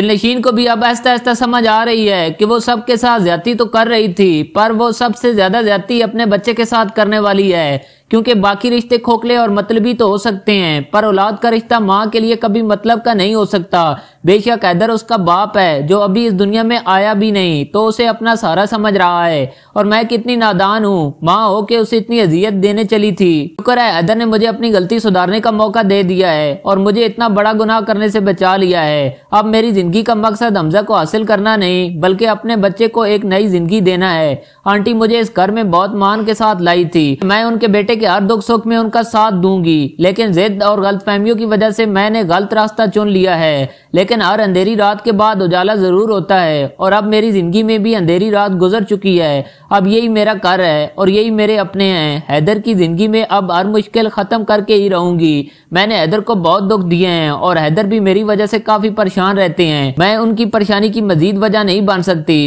दिलनशीन को भी अब ऐसा ऐसा समझ आ रही है कि वो सब के साथ ज्यादा तो कर रही थी पर वो सबसे ज्यादा ज्यादा अपने बच्चे के साथ करने वाली है क्योंकि बाकी रिश्ते खोखले और मतलबी तो हो सकते हैं पर औलाद का रिश्ता माँ के लिए कभी मतलब का नहीं हो सकता बेशक हैदर उसका बाप है जो अभी इस दुनिया में आया भी नहीं तो उसे अपना सारा समझ रहा है और मैं कितनी नादान हूँ माँ हो के उसे इतनी अजियत देने चली थी शुक्र है हैदर ने मुझे अपनी गलती सुधारने का मौका दे दिया है और मुझे इतना बड़ा गुनाह करने से बचा लिया है अब मेरी जिंदगी का मकसद हमजा को हासिल करना नहीं बल्कि अपने बच्चे को एक नई जिंदगी देना है आंटी मुझे इस घर में बहुत मान के साथ लाई थी मैं उनके बेटे कि हर दुख सुख में उनका साथ दूंगी लेकिन जिद और गलत फहमियों की वजह से मैंने गलत रास्ता चुन लिया है लेकिन हर अंधेरी रात के बाद उजाला जरूर होता है और अब मेरी जिंदगी में भी अंधेरी रात गुजर चुकी है अब यही मेरा कर है और यही मेरे अपने हैं हैदर की जिंदगी में अब हर मुश्किल खत्म करके ही रहूंगी मैंने हैदर को बहुत दुख दिए हैं और हैदर भी मेरी वजह से काफी परेशान रहते हैं मैं उनकी परेशानी की मजीद वजह नहीं बन सकती